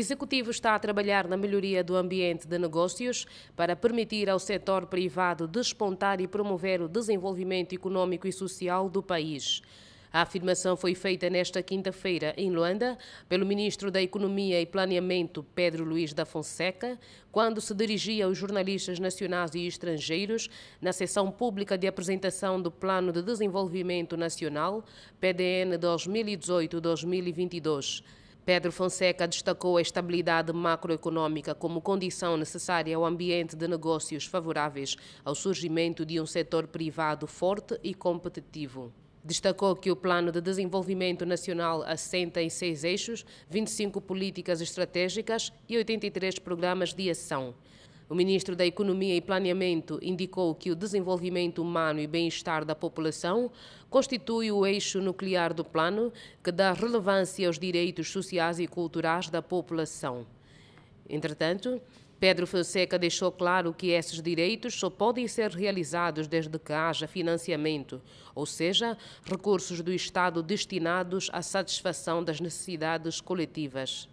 Executivo está a trabalhar na melhoria do ambiente de negócios para permitir ao setor privado despontar e promover o desenvolvimento econômico e social do país. A afirmação foi feita nesta quinta-feira em Luanda pelo ministro da Economia e Planeamento, Pedro Luiz da Fonseca, quando se dirigia aos jornalistas nacionais e estrangeiros na sessão pública de apresentação do Plano de Desenvolvimento Nacional, PDN 2018-2022. Pedro Fonseca destacou a estabilidade macroeconômica como condição necessária ao ambiente de negócios favoráveis ao surgimento de um setor privado forte e competitivo. Destacou que o Plano de Desenvolvimento Nacional assenta em seis eixos, 25 políticas estratégicas e 83 programas de ação. O ministro da Economia e Planeamento indicou que o desenvolvimento humano e bem-estar da população constitui o eixo nuclear do plano, que dá relevância aos direitos sociais e culturais da população. Entretanto, Pedro Fonseca deixou claro que esses direitos só podem ser realizados desde que haja financiamento, ou seja, recursos do Estado destinados à satisfação das necessidades coletivas.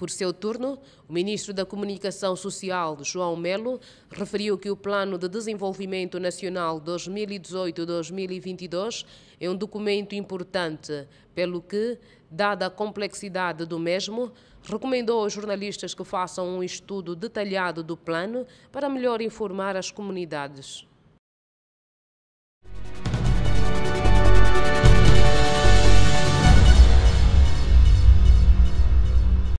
Por seu turno, o ministro da Comunicação Social, João Melo, referiu que o Plano de Desenvolvimento Nacional 2018-2022 é um documento importante, pelo que, dada a complexidade do mesmo, recomendou aos jornalistas que façam um estudo detalhado do plano para melhor informar as comunidades.